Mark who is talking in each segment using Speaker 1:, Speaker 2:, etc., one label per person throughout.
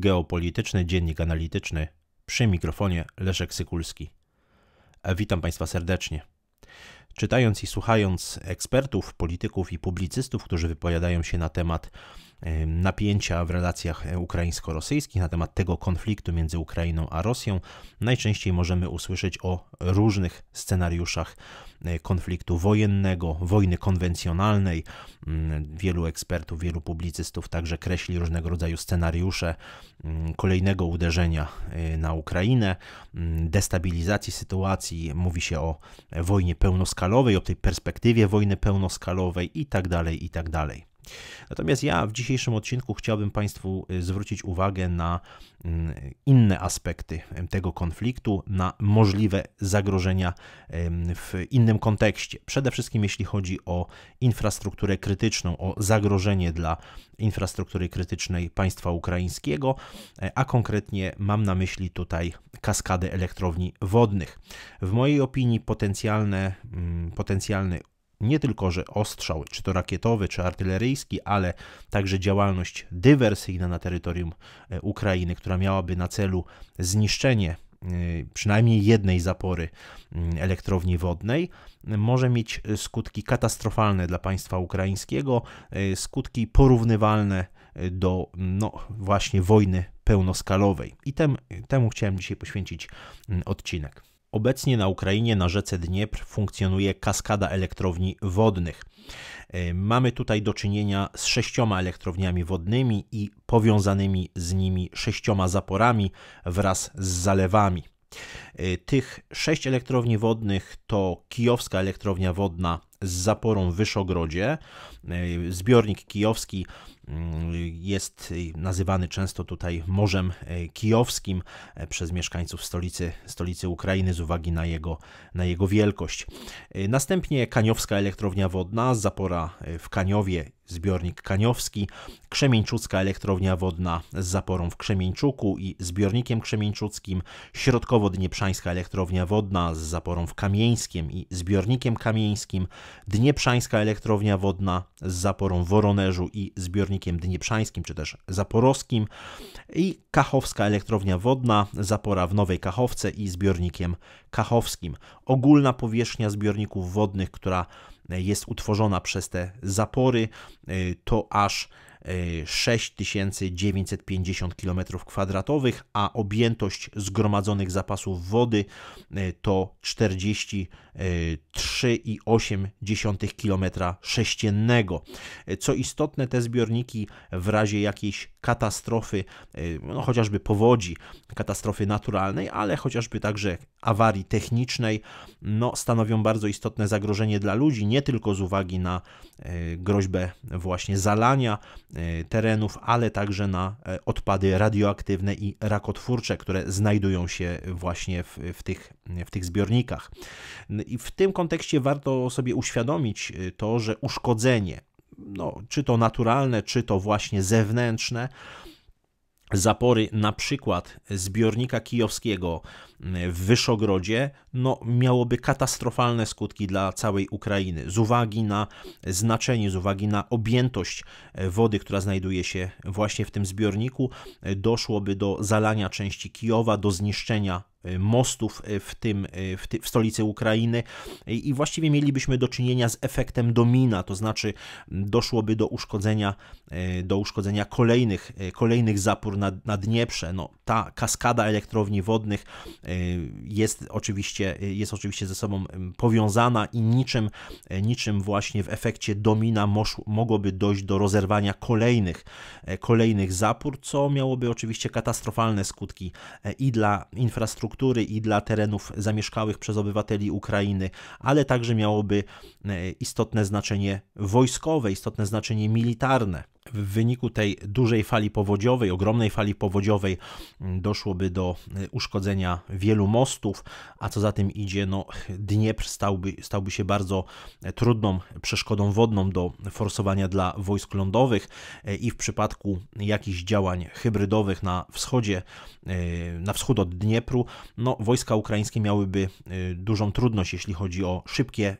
Speaker 1: Geopolityczny Dziennik Analityczny. Przy mikrofonie Leszek Sykulski. E, witam Państwa serdecznie. Czytając i słuchając ekspertów, polityków i publicystów, którzy wypowiadają się na temat napięcia w relacjach e, ukraińsko-rosyjskich, na temat tego konfliktu między Ukrainą a Rosją. Najczęściej możemy usłyszeć o różnych scenariuszach e, konfliktu wojennego, wojny konwencjonalnej. Mm, wielu ekspertów, wielu publicystów także kreśli różnego rodzaju scenariusze mm, kolejnego uderzenia e, na Ukrainę, mm, destabilizacji sytuacji. Mówi się o wojnie pełnoskalowej, o tej perspektywie wojny pełnoskalowej itd. Tak dalej. Tak Natomiast ja w dzisiejszym odcinku chciałbym Państwu y, zwrócić uwagę na mm, inne aspekty tego konfliktu, na możliwe zagrożenia w innym kontekście. Przede wszystkim jeśli chodzi o infrastrukturę krytyczną, o zagrożenie dla infrastruktury krytycznej państwa ukraińskiego, e, a konkretnie mam na myśli tutaj kaskadę elektrowni wodnych. W mojej opinii potencjalne, mm, potencjalny nie tylko, że ostrzał, czy to rakietowy, czy artyleryjski, ale także działalność dywersyjna na terytorium e, Ukrainy, która miałaby na celu zniszczenie e, przynajmniej jednej zapory mm, elektrowni wodnej, może mieć skutki katastrofalne dla państwa ukraińskiego, e, skutki porównywalne do no, właśnie wojny pełnoskalowej. I tem, temu chciałem dzisiaj poświęcić mm, odcinek. Obecnie na Ukrainie na rzece Dniepr funkcjonuje kaskada elektrowni wodnych. E, mamy tutaj do czynienia z sześcioma elektrowniami wodnymi i powiązanymi z nimi sześcioma zaporami wraz z zalewami. E, tych sześć elektrowni wodnych to Kijowska Elektrownia Wodna z zaporą w Wyszogrodzie, e, zbiornik kijowski Y, jest y, nazywany często tutaj Morzem y, Kijowskim przez mieszkańców stolicy, stolicy Ukrainy z uwagi na jego, na jego wielkość. Następnie Kaniowska Elektrownia Wodna, zapora w Kaniowie zbiornik Kaniowski, Krzemieńczucka elektrownia wodna z zaporą w Krzemieńczuku i zbiornikiem Krzemieńczuckim, Środkowo-Dnieprzańska elektrownia wodna z zaporą w Kamieńskiem i zbiornikiem Kamieńskim, Dnieprzańska elektrownia wodna z zaporą w Woronerzu i zbiornikiem elektrownikiem dnieprzańskim czy też zaporowskim i Kachowska Elektrownia Wodna, zapora w Nowej Kachowce i zbiornikiem kachowskim. Ogólna powierzchnia zbiorników wodnych, która jest utworzona przez te zapory, y, to aż 6950 y, km2, a objętość zgromadzonych zapasów wody y, to 43,8 km3. Co istotne, te zbiorniki w razie jakiejś katastrofy, no chociażby powodzi, katastrofy naturalnej, ale chociażby także awarii technicznej no, stanowią bardzo istotne zagrożenie dla ludzi, nie tylko z uwagi na e, groźbę właśnie zalania e, terenów, ale także na e, odpady radioaktywne i rakotwórcze, które znajdują się właśnie w, w, tych, w tych zbiornikach. I w tym kontekście warto sobie uświadomić to, że uszkodzenie, no, czy to naturalne, czy to właśnie zewnętrzne, zapory na przykład zbiornika kijowskiego mm, w Wyszogrodzie no, miałoby katastrofalne skutki dla całej Ukrainy z uwagi na znaczenie, z uwagi na objętość e, wody, która znajduje się właśnie w tym zbiorniku. E, doszłoby do zalania części Kijowa, do zniszczenia mostów e, w, tym, e, w, ty, w stolicy Ukrainy I, właściwie mielibyśmy do czynienia z efektem domina, to znaczy doszłoby do uszkodzenia, e, do uszkodzenia kolejnych, kolejnych zapór na, na Dnieprze. No, ta kaskada elektrowni wodnych jest oczywiście, jest oczywiście ze sobą powiązana i niczym, niczym właśnie w efekcie domina mogłoby dojść do rozerwania kolejnych, kolejnych zapór, co miałoby oczywiście katastrofalne skutki i dla infrastruktury, infrastruktury i dla terenów zamieszkałych przez obywateli Ukrainy, ale także miałoby e, istotne znaczenie wojskowe, istotne znaczenie militarne w wyniku tej dużej fali powodziowej, ogromnej fali powodziowej mm, doszłoby do y, uszkodzenia wielu mostów, a co za tym idzie, no, Dniepr stałby, stałby się bardzo e, trudną przeszkodą wodną do forsowania dla wojsk lądowych e, i w przypadku jakichś działań hybrydowych na wschodzie, e, na wschód od Dniepru, no, wojska ukraińskie miałyby dużą trudność, jeśli chodzi o szybkie,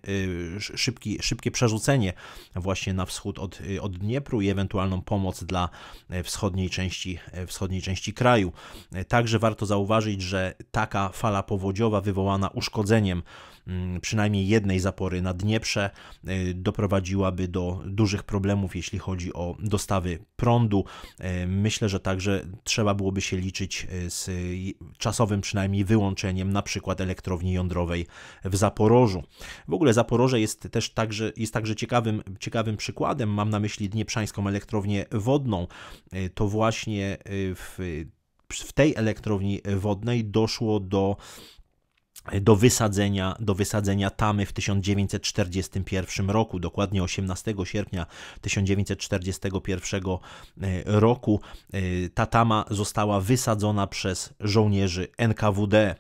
Speaker 1: szybki, szybkie przerzucenie właśnie na wschód od, od Dniepru i ewentualnie ewentualną pomoc dla e, wschodniej części, e, wschodniej części kraju. E, także warto zauważyć, że taka fala powodziowa wywołana uszkodzeniem Mm, przynajmniej jednej zapory na Dnieprze y, doprowadziłaby do dużych problemów, jeśli chodzi o dostawy prądu. Y, myślę, że także trzeba byłoby się liczyć y, z czasowym przynajmniej wyłączeniem na przykład elektrowni jądrowej w Zaporożu. W ogóle Zaporoże jest też także, jest także ciekawym, ciekawym przykładem. Mam na myśli Dnieprzańską elektrownię wodną. To właśnie w, w tej elektrowni wodnej doszło do do wysadzenia, do wysadzenia tamy w 1941 roku, dokładnie 18 sierpnia 1941 e, roku. E, ta tama została wysadzona przez żołnierzy NKWD. E,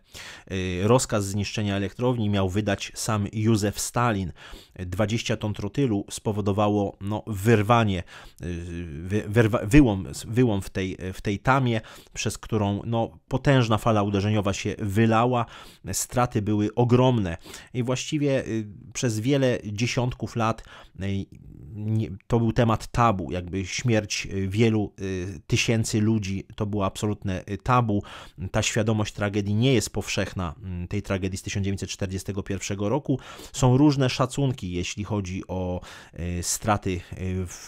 Speaker 1: rozkaz zniszczenia elektrowni miał wydać sam Józef Stalin. 20 ton trotylu spowodowało no, wyrwanie, wyrwa, wyłom, wyłom w tej, w tej tamie, przez którą no, potężna fala uderzeniowa się wylała straty były ogromne i właściwie y, przez wiele dziesiątków lat y, nie, to był temat tabu, jakby śmierć y, wielu y, tysięcy ludzi to było absolutne y, tabu. Ta świadomość tragedii nie jest powszechna, mm, tej tragedii z 1941 roku. Są różne szacunki, jeśli chodzi o straty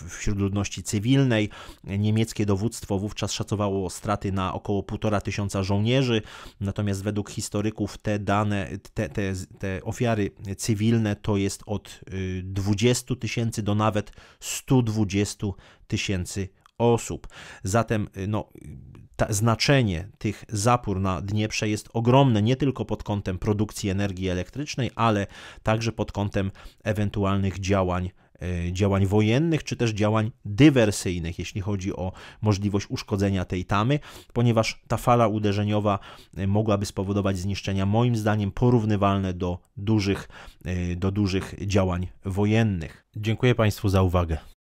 Speaker 1: wśród ludności cywilnej. Niemieckie dowództwo wówczas szacowało straty na około 1,5 tysiąca żołnierzy, natomiast według historyków te dane, te, te, te ofiary cywilne to jest od 20 tysięcy do nawet nawet 120 tysięcy osób. Zatem y, no, ta, znaczenie tych zapór na Dnieprze jest ogromne nie tylko pod kątem produkcji energii elektrycznej, ale także pod kątem ewentualnych działań E, działań wojennych, czy też działań dywersyjnych, jeśli chodzi o możliwość uszkodzenia tej tamy, ponieważ ta fala uderzeniowa e, mogłaby spowodować zniszczenia, moim zdaniem, porównywalne do dużych, e, do dużych działań wojennych. Dziękuję Państwu za uwagę.